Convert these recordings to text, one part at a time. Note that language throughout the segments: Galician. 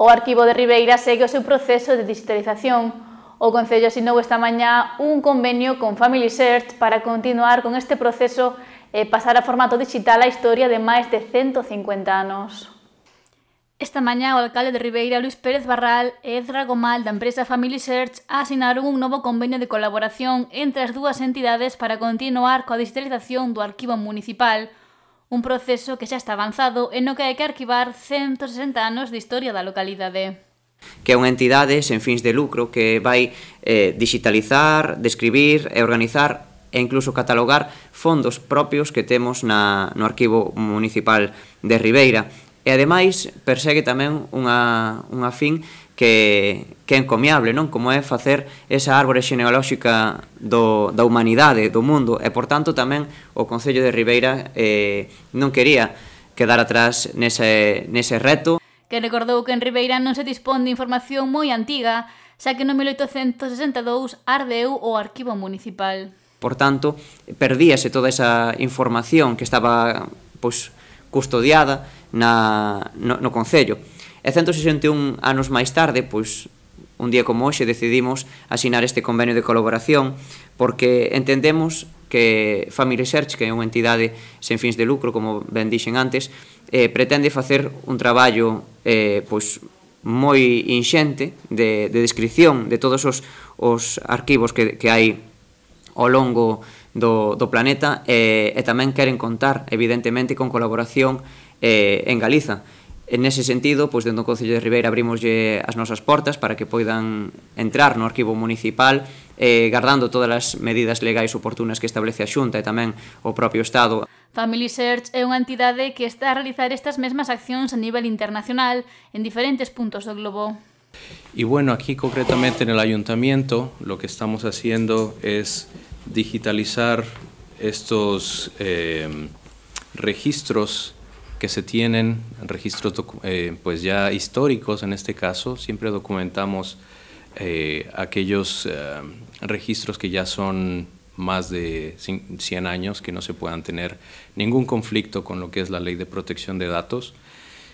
O arquivo de Ribeira segue o seu proceso de digitalización. O Concello asinou esta mañá un convenio con Family Search para continuar con este proceso e pasar a formato digital a historia de máis de 150 anos. Esta mañá o alcalde de Ribeira, Luis Pérez Barral e Ezra Gomal da empresa Family Search asinaron un novo convenio de colaboración entre as dúas entidades para continuar coa digitalización do arquivo municipal, un proceso que xa está avanzado e no que hai que arquivar 160 anos de historia da localidade que é unha entidade sen fins de lucro que vai eh, digitalizar, describir e organizar e incluso catalogar fondos propios que temos na, no Arquivo Municipal de Ribeira. E ademais persegue tamén unha, unha fin que, que é encomiable, non? Como é facer esa árbore xenealóxica do, da humanidade, do mundo, e, por tanto, tamén o Concello de Ribeira eh, non quería quedar atrás nese, nese reto. Que recordou que en Ribeira non se dispón de información moi antiga, xa que no 1862 ardeu o arquivo municipal. Por tanto, perdíase toda esa información que estaba pois, custodiada na, no, no Concello. E 161 anos máis tarde, pois un día como hoxe decidimos asinar este convenio de colaboración porque entendemos que Family Research, que é unha entidade sen fins de lucro, como ben dixen antes, eh, pretende facer un traballo eh, pois, moi inxente de, de descripción de todos os, os arquivos que, que hai ao longo do, do planeta eh, e tamén queren contar, evidentemente, con colaboración eh, en Galiza. En ese sentido, pues dentro do Concello de Ribeira abrimos as nosas portas para que puedan entrar no archivo municipal eh, guardando todas las medidas legales oportunas que establece la Junta y e también o propio Estado. Family Search es una entidad que está a realizar estas mismas acciones a nivel internacional en diferentes puntos del globo. Y bueno, aquí concretamente en el ayuntamiento lo que estamos haciendo es digitalizar estos eh, registros que se tienen, registros eh, pues ya históricos en este caso, siempre documentamos eh, aquellos eh, registros que ya son más de 100 años, que no se puedan tener ningún conflicto con lo que es la ley de protección de datos,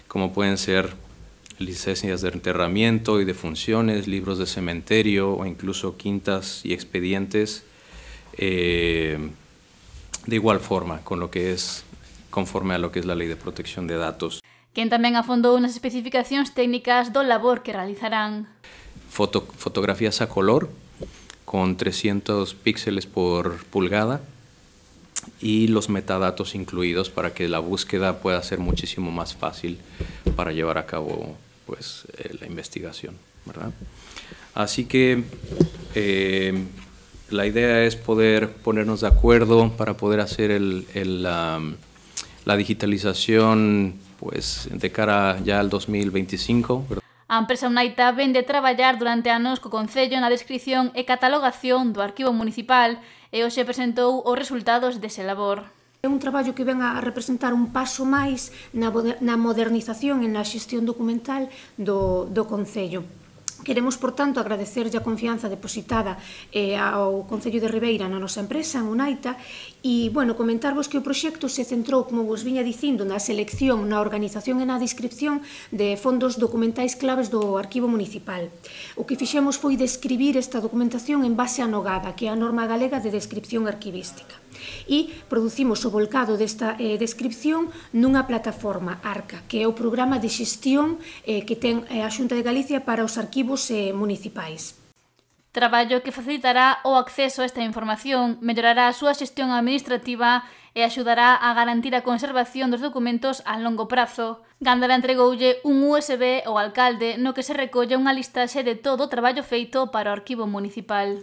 como pueden ser licencias de enterramiento y de funciones, libros de cementerio o incluso quintas y expedientes, de igual forma con lo que es conforme a lo que es la Ley de Protección de Datos. también a fundado unas especificaciones técnicas de labor que realizarán. fotografías a color con 300 píxeles por pulgada y los metadatos incluidos para que la búsqueda pueda ser muchísimo más fácil para llevar a cabo pues, eh, la investigación. ¿verdad? Así que eh, la idea es poder ponernos de acuerdo para poder hacer el, la digitalización pues de cara ya al 2025. A empresa Unaita ven de traballar durante anos co Concello na descripción e catalogación do arquivo municipal e hoxe presentou os resultados dese labor. É un traballo que ven a representar un paso máis na modernización e na xestión documental do, do Concello. Queremos, por tanto, agradecerlle a confianza depositada eh, ao Concello de Ribeira na nosa empresa, en Unaita, e, bueno, comentarvos que o proxecto se centrou, como vos viña dicindo, na selección, na organización e na descripción de fondos documentais claves do Arquivo Municipal. O que fixemos foi describir esta documentación en base a Nogada, que é a norma galega de descripción arquivística e producimos o volcado desta eh, descripción nunha plataforma ARCA, que é o programa de xestión eh, que ten eh, a Xunta de Galicia para os arquivos eh, municipais. Traballo que facilitará o acceso a esta información, mellorará a súa xestión administrativa e axudará a garantir a conservación dos documentos a longo prazo. Gándara entregoulle un USB ao alcalde no que se recolle unha listaxe de todo o traballo feito para o arquivo municipal.